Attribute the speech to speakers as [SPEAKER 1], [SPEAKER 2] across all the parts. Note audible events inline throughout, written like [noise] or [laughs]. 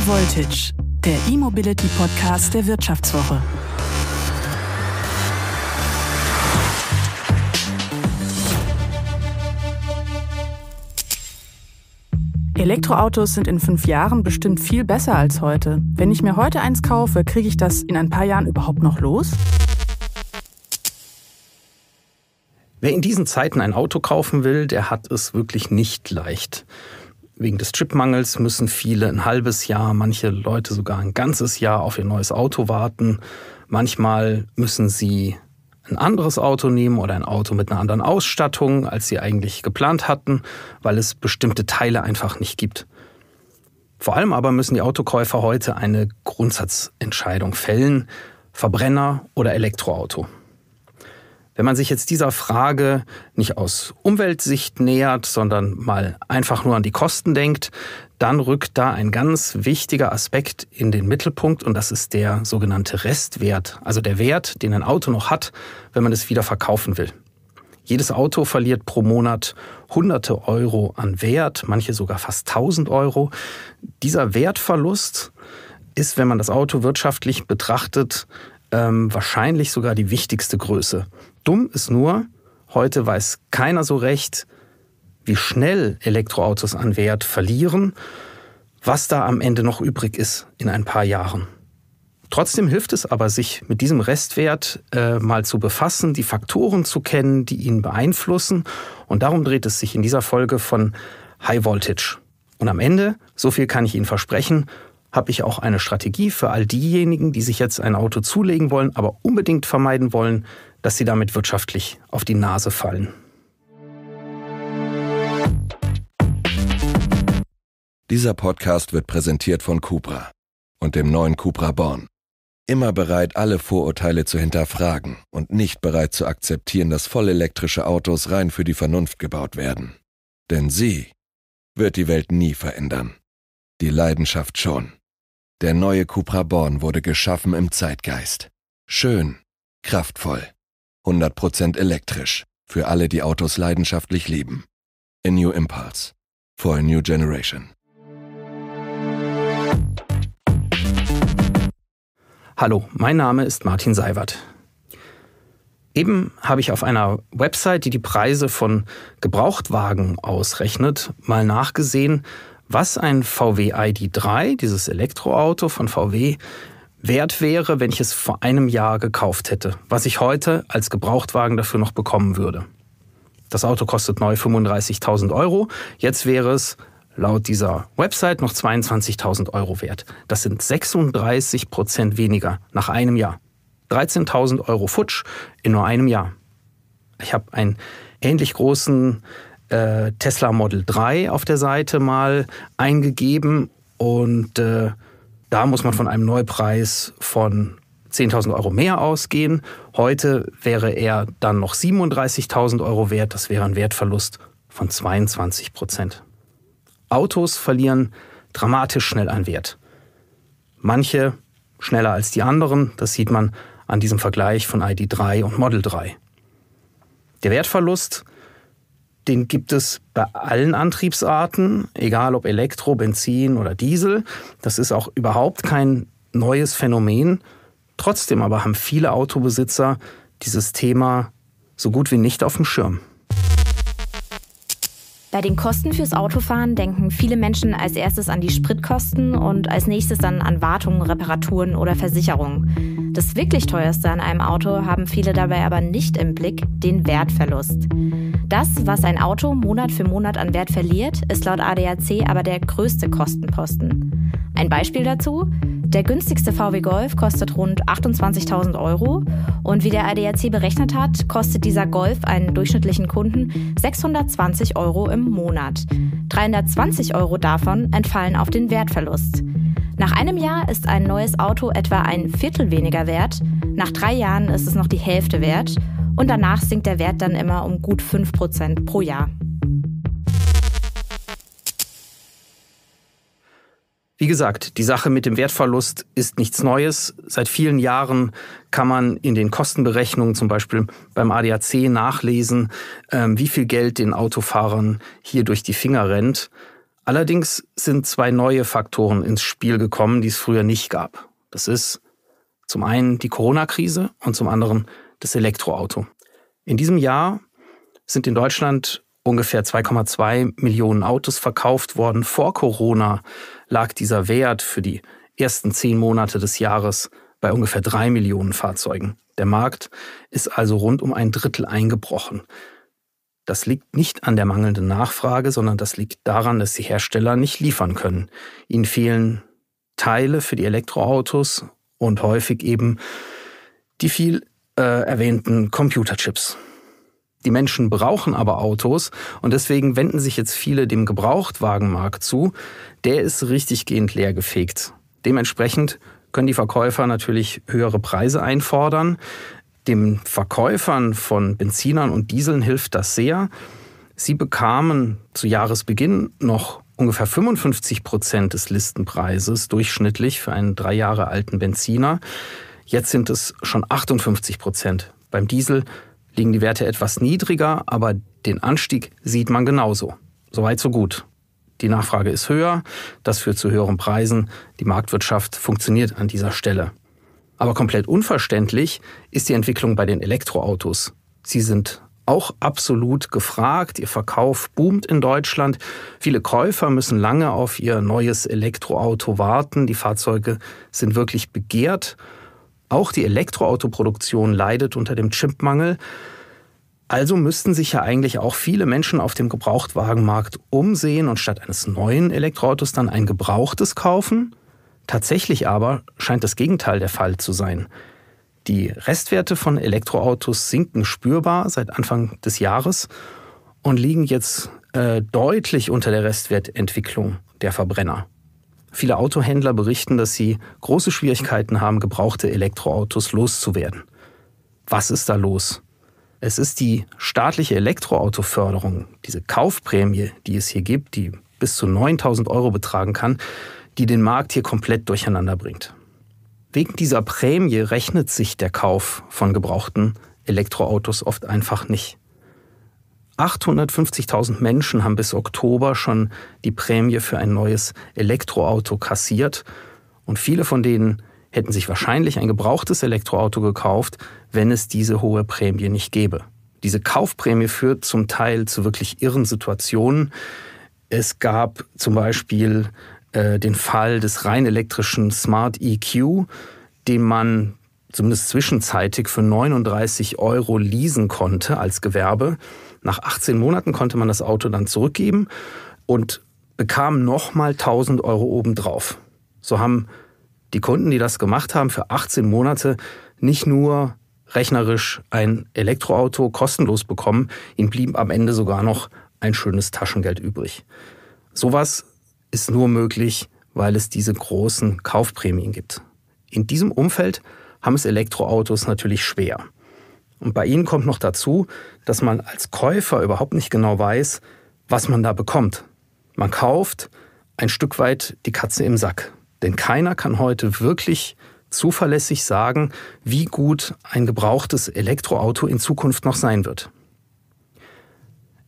[SPEAKER 1] High Voltage, der E-Mobility-Podcast der Wirtschaftswoche. Elektroautos sind in fünf Jahren bestimmt viel besser als heute. Wenn ich mir heute eins kaufe, kriege ich das in ein paar Jahren überhaupt noch los? Wer in diesen Zeiten ein Auto kaufen will, der hat es wirklich nicht leicht. Wegen des Chipmangels müssen viele ein halbes Jahr, manche Leute sogar ein ganzes Jahr auf ihr neues Auto warten. Manchmal müssen sie ein anderes Auto nehmen oder ein Auto mit einer anderen Ausstattung, als sie eigentlich geplant hatten, weil es bestimmte Teile einfach nicht gibt. Vor allem aber müssen die Autokäufer heute eine Grundsatzentscheidung fällen, Verbrenner oder Elektroauto. Wenn man sich jetzt dieser Frage nicht aus Umweltsicht nähert, sondern mal einfach nur an die Kosten denkt, dann rückt da ein ganz wichtiger Aspekt in den Mittelpunkt und das ist der sogenannte Restwert, also der Wert, den ein Auto noch hat, wenn man es wieder verkaufen will. Jedes Auto verliert pro Monat hunderte Euro an Wert, manche sogar fast 1000 Euro. Dieser Wertverlust ist, wenn man das Auto wirtschaftlich betrachtet, ähm, wahrscheinlich sogar die wichtigste Größe. Dumm ist nur, heute weiß keiner so recht, wie schnell Elektroautos an Wert verlieren, was da am Ende noch übrig ist in ein paar Jahren. Trotzdem hilft es aber, sich mit diesem Restwert äh, mal zu befassen, die Faktoren zu kennen, die ihn beeinflussen. Und darum dreht es sich in dieser Folge von High Voltage. Und am Ende, so viel kann ich Ihnen versprechen, habe ich auch eine Strategie für all diejenigen, die sich jetzt ein Auto zulegen wollen, aber unbedingt vermeiden wollen, dass sie damit wirtschaftlich auf die Nase fallen.
[SPEAKER 2] Dieser Podcast wird präsentiert von Cupra und dem neuen Cupra Born. Immer bereit, alle Vorurteile zu hinterfragen und nicht bereit zu akzeptieren, dass vollelektrische Autos rein für die Vernunft gebaut werden. Denn sie wird die Welt nie verändern. Die Leidenschaft schon. Der neue Cupra Born wurde geschaffen im Zeitgeist. Schön, kraftvoll, 100% elektrisch, für alle, die Autos leidenschaftlich lieben. A New Impulse. For a New Generation.
[SPEAKER 1] Hallo, mein Name ist Martin Seiwert. Eben habe ich auf einer Website, die die Preise von Gebrauchtwagen ausrechnet, mal nachgesehen, was ein VW ID3, dieses Elektroauto von VW, wert wäre, wenn ich es vor einem Jahr gekauft hätte, was ich heute als Gebrauchtwagen dafür noch bekommen würde. Das Auto kostet neu 35.000 Euro, jetzt wäre es laut dieser Website noch 22.000 Euro wert. Das sind 36 Prozent weniger nach einem Jahr. 13.000 Euro futsch in nur einem Jahr. Ich habe einen ähnlich großen äh, Tesla Model 3 auf der Seite mal eingegeben und äh, da muss man von einem Neupreis von 10.000 Euro mehr ausgehen. Heute wäre er dann noch 37.000 Euro wert. Das wäre ein Wertverlust von 22 Prozent. Autos verlieren dramatisch schnell an Wert. Manche schneller als die anderen. Das sieht man an diesem Vergleich von ID3 und Model 3. Der Wertverlust den gibt es bei allen Antriebsarten, egal ob Elektro, Benzin oder Diesel. Das ist auch überhaupt kein neues Phänomen. Trotzdem aber haben viele Autobesitzer dieses Thema so gut wie nicht auf dem Schirm. Bei den Kosten fürs Autofahren denken viele Menschen als erstes an die Spritkosten und als nächstes dann an Wartungen, Reparaturen oder Versicherungen. Das wirklich teuerste an einem Auto haben viele dabei aber nicht im Blick, den Wertverlust. Das, was ein Auto Monat für Monat an Wert verliert, ist laut ADAC aber der größte Kostenposten. Ein Beispiel dazu? Der günstigste VW Golf kostet rund 28.000 Euro und wie der ADAC berechnet hat, kostet dieser Golf einen durchschnittlichen Kunden 620 Euro im Monat. 320 Euro davon entfallen auf den Wertverlust. Nach einem Jahr ist ein neues Auto etwa ein Viertel weniger wert, nach drei Jahren ist es noch die Hälfte wert und danach sinkt der Wert dann immer um gut 5% pro Jahr. Wie gesagt, die Sache mit dem Wertverlust ist nichts Neues. Seit vielen Jahren kann man in den Kostenberechnungen zum Beispiel beim ADAC nachlesen, ähm, wie viel Geld den Autofahrern hier durch die Finger rennt. Allerdings sind zwei neue Faktoren ins Spiel gekommen, die es früher nicht gab. Das ist zum einen die Corona-Krise und zum anderen das Elektroauto. In diesem Jahr sind in Deutschland ungefähr 2,2 Millionen Autos verkauft worden. Vor Corona lag dieser Wert für die ersten zehn Monate des Jahres bei ungefähr drei Millionen Fahrzeugen. Der Markt ist also rund um ein Drittel eingebrochen. Das liegt nicht an der mangelnden Nachfrage, sondern das liegt daran, dass die Hersteller nicht liefern können. Ihnen fehlen Teile für die Elektroautos und häufig eben die viel äh, erwähnten Computerchips. Die Menschen brauchen aber Autos und deswegen wenden sich jetzt viele dem Gebrauchtwagenmarkt zu. Der ist richtiggehend leer gefegt. Dementsprechend können die Verkäufer natürlich höhere Preise einfordern. Den Verkäufern von Benzinern und Dieseln hilft das sehr. Sie bekamen zu Jahresbeginn noch ungefähr 55 Prozent des Listenpreises durchschnittlich für einen drei Jahre alten Benziner. Jetzt sind es schon 58 Prozent. Beim Diesel liegen die Werte etwas niedriger, aber den Anstieg sieht man genauso. Soweit so gut. Die Nachfrage ist höher, das führt zu höheren Preisen. Die Marktwirtschaft funktioniert an dieser Stelle. Aber komplett unverständlich ist die Entwicklung bei den Elektroautos. Sie sind auch absolut gefragt. Ihr Verkauf boomt in Deutschland. Viele Käufer müssen lange auf ihr neues Elektroauto warten. Die Fahrzeuge sind wirklich begehrt. Auch die Elektroautoproduktion leidet unter dem Chipmangel. Also müssten sich ja eigentlich auch viele Menschen auf dem Gebrauchtwagenmarkt umsehen und statt eines neuen Elektroautos dann ein gebrauchtes kaufen. Tatsächlich aber scheint das Gegenteil der Fall zu sein. Die Restwerte von Elektroautos sinken spürbar seit Anfang des Jahres und liegen jetzt äh, deutlich unter der Restwertentwicklung der Verbrenner. Viele Autohändler berichten, dass sie große Schwierigkeiten haben, gebrauchte Elektroautos loszuwerden. Was ist da los? Es ist die staatliche Elektroautoförderung, diese Kaufprämie, die es hier gibt, die bis zu 9000 Euro betragen kann, die den Markt hier komplett durcheinander bringt. Wegen dieser Prämie rechnet sich der Kauf von gebrauchten Elektroautos oft einfach nicht. 850.000 Menschen haben bis Oktober schon die Prämie für ein neues Elektroauto kassiert und viele von denen hätten sich wahrscheinlich ein gebrauchtes Elektroauto gekauft, wenn es diese hohe Prämie nicht gäbe. Diese Kaufprämie führt zum Teil zu wirklich irren Situationen. Es gab zum Beispiel äh, den Fall des rein elektrischen Smart EQ, den man zumindest zwischenzeitig für 39 Euro leasen konnte als Gewerbe. Nach 18 Monaten konnte man das Auto dann zurückgeben und bekam nochmal 1000 Euro obendrauf. So haben die Kunden, die das gemacht haben, für 18 Monate nicht nur rechnerisch ein Elektroauto kostenlos bekommen, ihnen blieb am Ende sogar noch ein schönes Taschengeld übrig. Sowas ist nur möglich, weil es diese großen Kaufprämien gibt. In diesem Umfeld haben es Elektroautos natürlich schwer. Und bei ihnen kommt noch dazu, dass man als Käufer überhaupt nicht genau weiß, was man da bekommt. Man kauft ein Stück weit die Katze im Sack. Denn keiner kann heute wirklich zuverlässig sagen, wie gut ein gebrauchtes Elektroauto in Zukunft noch sein wird.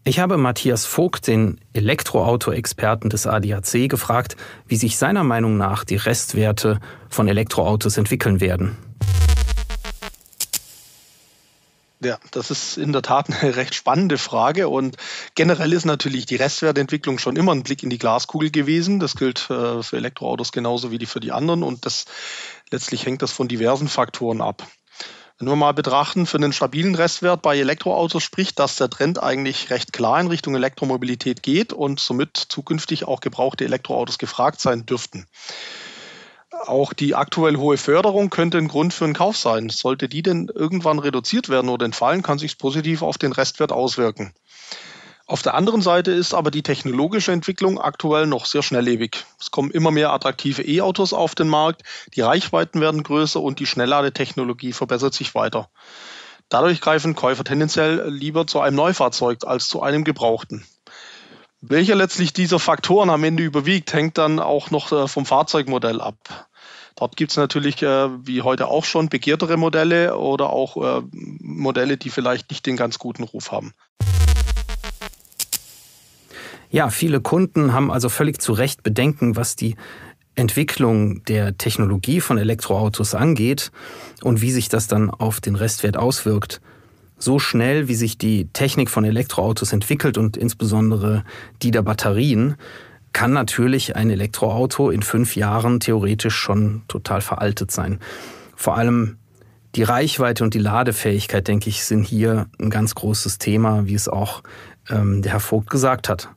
[SPEAKER 1] Ich habe Matthias Vogt, den Elektroauto-Experten des ADAC, gefragt, wie sich seiner Meinung nach die Restwerte von Elektroautos entwickeln werden.
[SPEAKER 3] Ja, das ist in der Tat eine [laughs] recht spannende Frage und generell ist natürlich die Restwertentwicklung schon immer ein Blick in die Glaskugel gewesen. Das gilt äh, für Elektroautos genauso wie für die anderen und das letztlich hängt das von diversen Faktoren ab nur mal betrachten, für einen stabilen Restwert bei Elektroautos spricht, dass der Trend eigentlich recht klar in Richtung Elektromobilität geht und somit zukünftig auch gebrauchte Elektroautos gefragt sein dürften. Auch die aktuell hohe Förderung könnte ein Grund für einen Kauf sein. Sollte die denn irgendwann reduziert werden oder entfallen, kann sich positiv auf den Restwert auswirken. Auf der anderen Seite ist aber die technologische Entwicklung aktuell noch sehr schnelllebig. Es kommen immer mehr attraktive E-Autos auf den Markt, die Reichweiten werden größer und die Schnellladetechnologie verbessert sich weiter. Dadurch greifen Käufer tendenziell lieber zu einem Neufahrzeug als zu einem gebrauchten. Welcher letztlich dieser Faktoren am Ende überwiegt, hängt dann auch noch äh, vom Fahrzeugmodell ab. Dort gibt es natürlich, äh, wie heute auch schon, begehrtere Modelle oder auch äh, Modelle, die vielleicht nicht den ganz guten Ruf haben.
[SPEAKER 1] Ja, viele Kunden haben also völlig zu Recht Bedenken, was die Entwicklung der Technologie von Elektroautos angeht und wie sich das dann auf den Restwert auswirkt. So schnell, wie sich die Technik von Elektroautos entwickelt und insbesondere die der Batterien, kann natürlich ein Elektroauto in fünf Jahren theoretisch schon total veraltet sein. Vor allem die Reichweite und die Ladefähigkeit, denke ich, sind hier ein ganz großes Thema, wie es auch ähm, der Herr Vogt gesagt hat.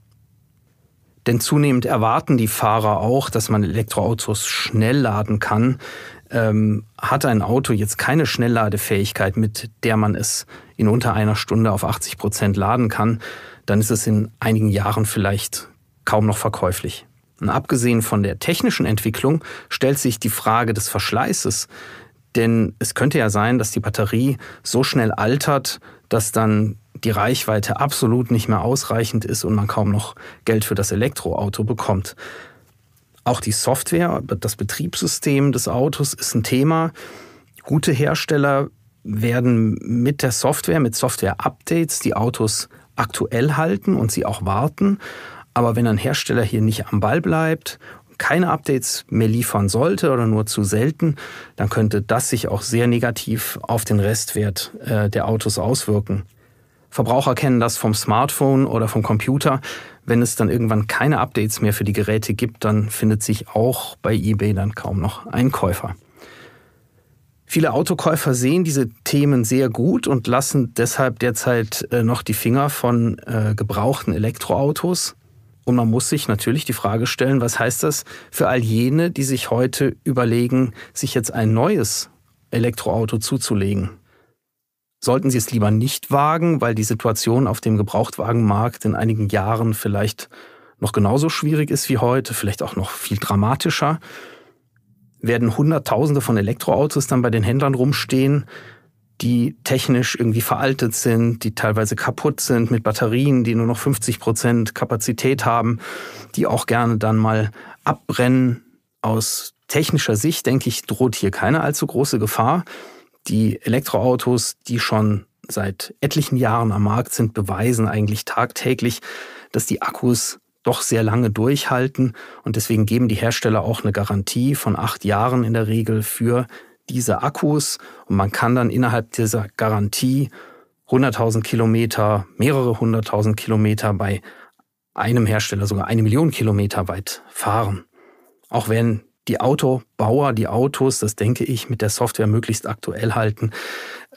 [SPEAKER 1] Denn zunehmend erwarten die Fahrer auch, dass man Elektroautos schnell laden kann. Ähm, hat ein Auto jetzt keine Schnellladefähigkeit, mit der man es in unter einer Stunde auf 80 Prozent laden kann, dann ist es in einigen Jahren vielleicht kaum noch verkäuflich. Und abgesehen von der technischen Entwicklung stellt sich die Frage des Verschleißes. Denn es könnte ja sein, dass die Batterie so schnell altert, dass dann die Reichweite absolut nicht mehr ausreichend ist und man kaum noch Geld für das Elektroauto bekommt. Auch die Software, das Betriebssystem des Autos ist ein Thema. Gute Hersteller werden mit der Software, mit Software-Updates die Autos aktuell halten und sie auch warten. Aber wenn ein Hersteller hier nicht am Ball bleibt keine Updates mehr liefern sollte oder nur zu selten, dann könnte das sich auch sehr negativ auf den Restwert äh, der Autos auswirken. Verbraucher kennen das vom Smartphone oder vom Computer. Wenn es dann irgendwann keine Updates mehr für die Geräte gibt, dann findet sich auch bei eBay dann kaum noch ein Käufer. Viele Autokäufer sehen diese Themen sehr gut und lassen deshalb derzeit äh, noch die Finger von äh, gebrauchten Elektroautos. Und man muss sich natürlich die Frage stellen, was heißt das für all jene, die sich heute überlegen, sich jetzt ein neues Elektroauto zuzulegen? Sollten sie es lieber nicht wagen, weil die Situation auf dem Gebrauchtwagenmarkt in einigen Jahren vielleicht noch genauso schwierig ist wie heute, vielleicht auch noch viel dramatischer? Werden Hunderttausende von Elektroautos dann bei den Händlern rumstehen, die technisch irgendwie veraltet sind, die teilweise kaputt sind, mit Batterien, die nur noch 50 Prozent Kapazität haben, die auch gerne dann mal abbrennen. Aus technischer Sicht, denke ich, droht hier keine allzu große Gefahr. Die Elektroautos, die schon seit etlichen Jahren am Markt sind, beweisen eigentlich tagtäglich, dass die Akkus doch sehr lange durchhalten. Und deswegen geben die Hersteller auch eine Garantie von acht Jahren in der Regel für diese Akkus und man kann dann innerhalb dieser Garantie 100.000 Kilometer, mehrere hunderttausend Kilometer bei einem Hersteller sogar eine Million Kilometer weit fahren. Auch wenn die Autobauer die Autos, das denke ich, mit der Software möglichst aktuell halten.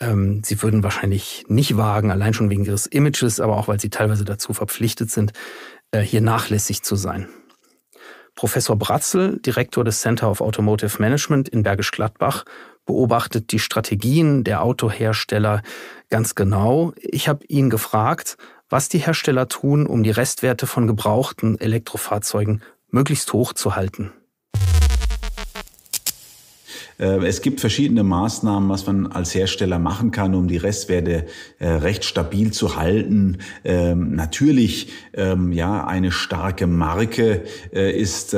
[SPEAKER 1] Ähm, sie würden wahrscheinlich nicht wagen, allein schon wegen ihres Images, aber auch weil sie teilweise dazu verpflichtet sind, äh, hier nachlässig zu sein. Professor Bratzel, Direktor des Center of Automotive Management in Bergisch Gladbach, beobachtet die Strategien der Autohersteller ganz genau. Ich habe ihn gefragt, was die Hersteller tun, um die Restwerte von gebrauchten Elektrofahrzeugen möglichst hoch zu halten.
[SPEAKER 4] Äh, es gibt verschiedene Maßnahmen, was man als Hersteller machen kann, um die Restwerte äh, recht stabil zu halten. Ähm, natürlich, ähm, ja, eine starke Marke äh, ist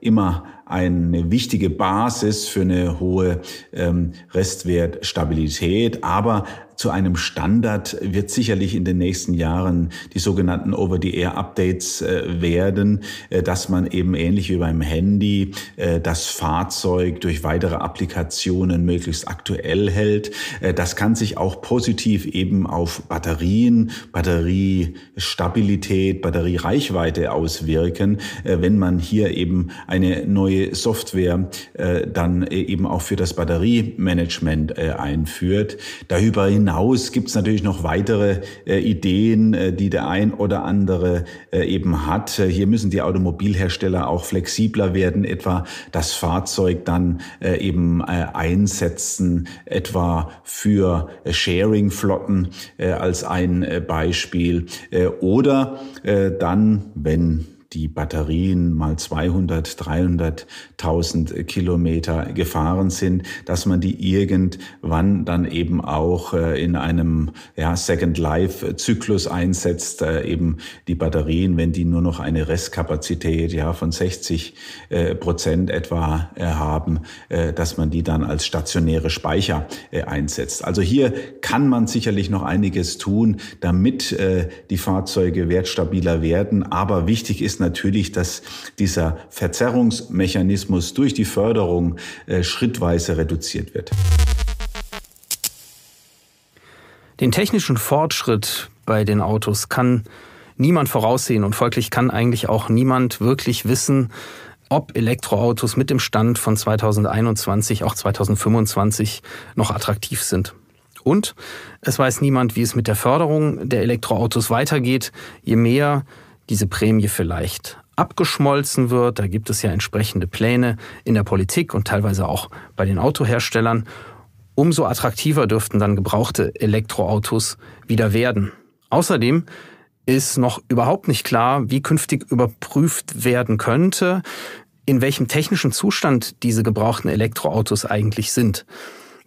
[SPEAKER 4] immer eine wichtige Basis für eine hohe ähm, Restwertstabilität. Aber zu einem Standard wird sicherlich in den nächsten Jahren die sogenannten Over-the-Air-Updates äh, werden, äh, dass man eben ähnlich wie beim Handy äh, das Fahrzeug durch weitere Applikationen möglichst aktuell hält. Das kann sich auch positiv eben auf Batterien, Batteriestabilität, Batteriereichweite auswirken, wenn man hier eben eine neue Software dann eben auch für das Batteriemanagement einführt. Darüber hinaus hinaus gibt es natürlich noch weitere äh, Ideen, äh, die der ein oder andere äh, eben hat. Äh, hier müssen die Automobilhersteller auch flexibler werden, etwa das Fahrzeug dann äh, eben äh, einsetzen, etwa für äh, Sharing-Flotten äh, als ein äh, Beispiel. Äh, oder äh, dann, wenn die Batterien mal 200, 300.000 Kilometer gefahren sind, dass man die irgendwann dann eben auch äh, in einem ja, Second Life Zyklus einsetzt, äh, eben die Batterien, wenn die nur noch eine Restkapazität ja, von 60 äh, Prozent etwa haben, dass man die dann als stationäre Speicher einsetzt. Also hier kann man sicherlich noch einiges tun, damit die Fahrzeuge wertstabiler werden. Aber wichtig ist ist natürlich, dass dieser Verzerrungsmechanismus durch die Förderung äh, schrittweise reduziert wird.
[SPEAKER 1] Den technischen Fortschritt bei den Autos kann niemand voraussehen und folglich kann eigentlich auch niemand wirklich wissen, ob Elektroautos mit dem Stand von 2021 auch 2025 noch attraktiv sind. Und es weiß niemand, wie es mit der Förderung der Elektroautos weitergeht. Je mehr diese Prämie vielleicht abgeschmolzen wird. Da gibt es ja entsprechende Pläne in der Politik und teilweise auch bei den Autoherstellern. Umso attraktiver dürften dann gebrauchte Elektroautos wieder werden. Außerdem ist noch überhaupt nicht klar, wie künftig überprüft werden könnte, in welchem technischen Zustand diese gebrauchten Elektroautos eigentlich sind.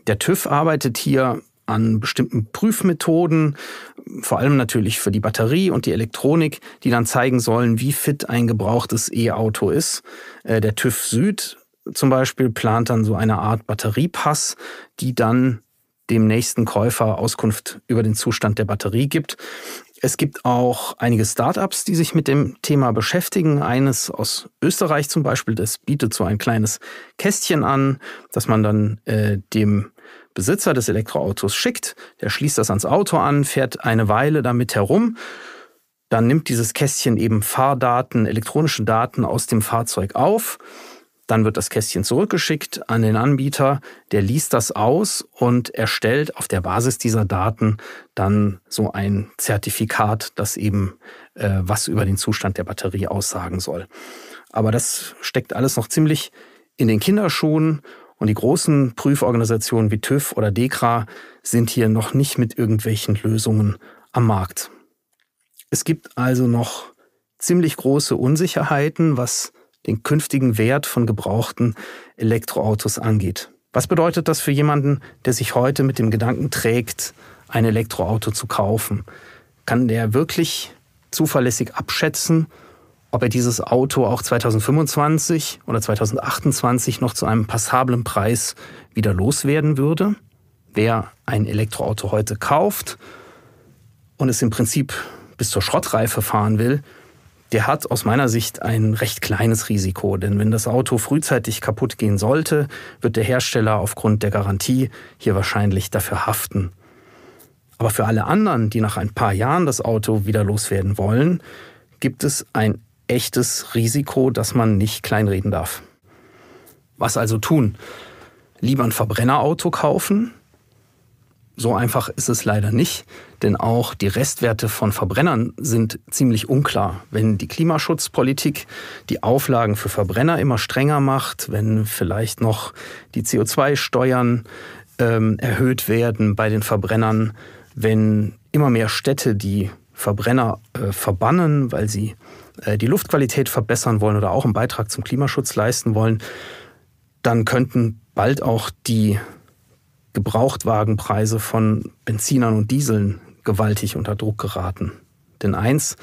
[SPEAKER 1] Der TÜV arbeitet hier an bestimmten Prüfmethoden, vor allem natürlich für die Batterie und die Elektronik, die dann zeigen sollen, wie fit ein gebrauchtes E-Auto ist. Äh, der TÜV Süd zum Beispiel plant dann so eine Art Batteriepass, die dann dem nächsten Käufer Auskunft über den Zustand der Batterie gibt. Es gibt auch einige Startups, die sich mit dem Thema beschäftigen. Eines aus Österreich zum Beispiel, das bietet so ein kleines Kästchen an, das man dann äh, dem Besitzer des Elektroautos schickt. Der schließt das ans Auto an, fährt eine Weile damit herum. Dann nimmt dieses Kästchen eben Fahrdaten, elektronische Daten aus dem Fahrzeug auf. Dann wird das Kästchen zurückgeschickt an den Anbieter, der liest das aus und erstellt auf der Basis dieser Daten dann so ein Zertifikat, das eben äh, was über den Zustand der Batterie aussagen soll. Aber das steckt alles noch ziemlich in den Kinderschuhen und die großen Prüforganisationen wie TÜV oder DEKRA sind hier noch nicht mit irgendwelchen Lösungen am Markt. Es gibt also noch ziemlich große Unsicherheiten, was den künftigen Wert von gebrauchten Elektroautos angeht. Was bedeutet das für jemanden, der sich heute mit dem Gedanken trägt, ein Elektroauto zu kaufen? Kann der wirklich zuverlässig abschätzen, ob er dieses Auto auch 2025 oder 2028 noch zu einem passablen Preis wieder loswerden würde. Wer ein Elektroauto heute kauft und es im Prinzip bis zur Schrottreife fahren will, der hat aus meiner Sicht ein recht kleines Risiko, denn wenn das Auto frühzeitig kaputt gehen sollte, wird der Hersteller aufgrund der Garantie hier wahrscheinlich dafür haften. Aber für alle anderen, die nach ein paar Jahren das Auto wieder loswerden wollen, gibt es ein echtes Risiko, das man nicht kleinreden darf. Was also tun? Lieber ein Verbrennerauto kaufen? So einfach ist es leider nicht, denn auch die Restwerte von Verbrennern sind ziemlich unklar. Wenn die Klimaschutzpolitik die Auflagen für Verbrenner immer strenger macht, wenn vielleicht noch die CO2-Steuern ähm, erhöht werden bei den Verbrennern, wenn immer mehr Städte die Verbrenner äh, verbannen, weil sie äh, die Luftqualität verbessern wollen oder auch einen Beitrag zum Klimaschutz leisten wollen, dann könnten bald auch die Gebrauchtwagenpreise von Benzinern und Dieseln gewaltig unter Druck geraten. Denn eins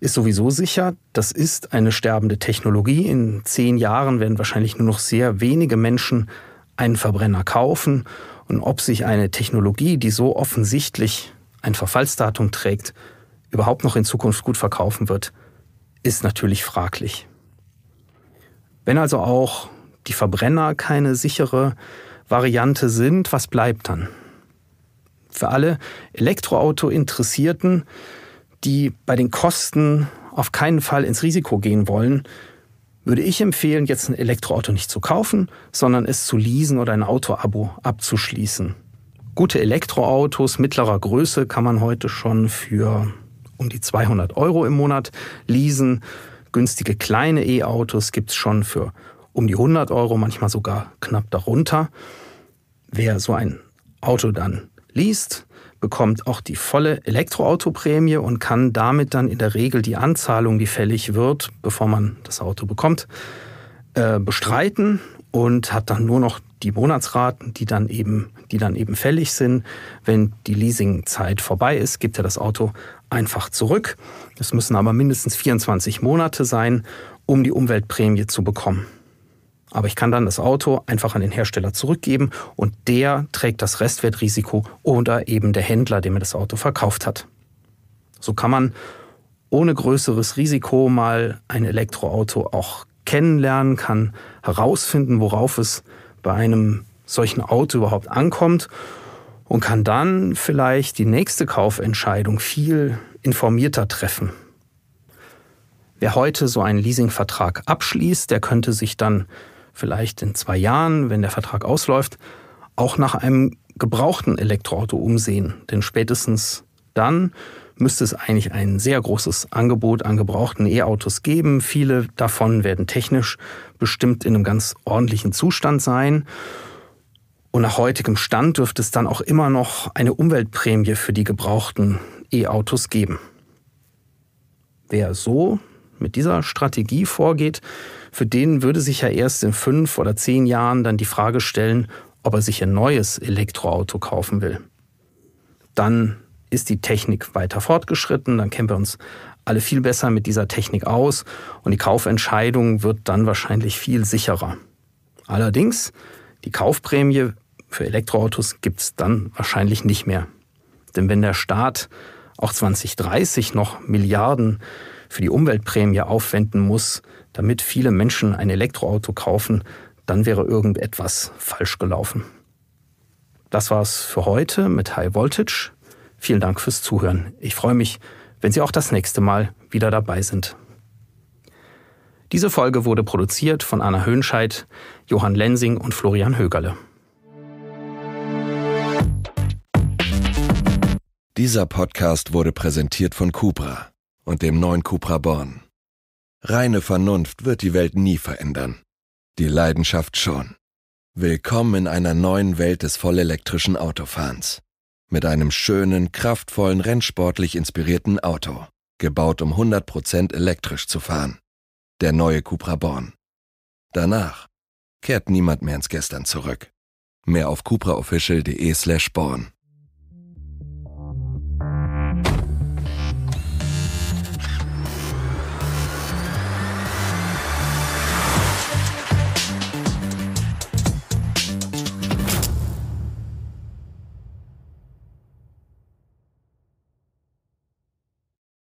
[SPEAKER 1] ist sowieso sicher, das ist eine sterbende Technologie. In zehn Jahren werden wahrscheinlich nur noch sehr wenige Menschen einen Verbrenner kaufen. Und ob sich eine Technologie, die so offensichtlich ein Verfallsdatum trägt, überhaupt noch in Zukunft gut verkaufen wird, ist natürlich fraglich. Wenn also auch die Verbrenner keine sichere Variante sind, was bleibt dann? Für alle Elektroauto-Interessierten, die bei den Kosten auf keinen Fall ins Risiko gehen wollen, würde ich empfehlen, jetzt ein Elektroauto nicht zu kaufen, sondern es zu leasen oder ein Auto-Abo abzuschließen. Gute Elektroautos mittlerer Größe kann man heute schon für um die 200 Euro im Monat. Leasen, günstige kleine E-Autos gibt es schon für um die 100 Euro, manchmal sogar knapp darunter. Wer so ein Auto dann liest, bekommt auch die volle Elektroautoprämie und kann damit dann in der Regel die Anzahlung, die fällig wird, bevor man das Auto bekommt, äh, bestreiten und hat dann nur noch die Monatsraten, die dann eben, die dann eben fällig sind. Wenn die Leasingzeit vorbei ist, gibt er das Auto einfach zurück. Es müssen aber mindestens 24 Monate sein, um die Umweltprämie zu bekommen. Aber ich kann dann das Auto einfach an den Hersteller zurückgeben und der trägt das Restwertrisiko oder eben der Händler, dem er das Auto verkauft hat. So kann man ohne größeres Risiko mal ein Elektroauto auch kennenlernen, kann herausfinden, worauf es bei einem solchen Auto überhaupt ankommt und kann dann vielleicht die nächste Kaufentscheidung viel informierter treffen. Wer heute so einen Leasingvertrag abschließt, der könnte sich dann vielleicht in zwei Jahren, wenn der Vertrag ausläuft, auch nach einem gebrauchten Elektroauto umsehen. Denn spätestens dann müsste es eigentlich ein sehr großes Angebot an gebrauchten E-Autos geben. Viele davon werden technisch bestimmt in einem ganz ordentlichen Zustand sein. Und nach heutigem Stand dürfte es dann auch immer noch eine Umweltprämie für die gebrauchten E-Autos geben. Wer so mit dieser Strategie vorgeht, für den würde sich ja erst in fünf oder zehn Jahren dann die Frage stellen, ob er sich ein neues Elektroauto kaufen will. Dann ist die Technik weiter fortgeschritten, dann kennen wir uns alle viel besser mit dieser Technik aus und die Kaufentscheidung wird dann wahrscheinlich viel sicherer. Allerdings, die Kaufprämie für Elektroautos gibt es dann wahrscheinlich nicht mehr. Denn wenn der Staat auch 2030 noch Milliarden für die Umweltprämie aufwenden muss, damit viele Menschen ein Elektroauto kaufen, dann wäre irgendetwas falsch gelaufen. Das war's für heute mit High Voltage. Vielen Dank fürs Zuhören. Ich freue mich, wenn Sie auch das nächste Mal wieder dabei sind. Diese Folge wurde produziert von Anna Höhnscheid, Johann Lensing und Florian Högerle.
[SPEAKER 2] Dieser Podcast wurde präsentiert von Cupra und dem neuen Cupra Born. Reine Vernunft wird die Welt nie verändern. Die Leidenschaft schon. Willkommen in einer neuen Welt des vollelektrischen Autofahrens. Mit einem schönen, kraftvollen, rennsportlich inspirierten Auto, gebaut um 100% elektrisch zu fahren. Der neue Cupra Born. Danach kehrt niemand mehr ins Gestern zurück. Mehr auf cupraofficial.de slash born.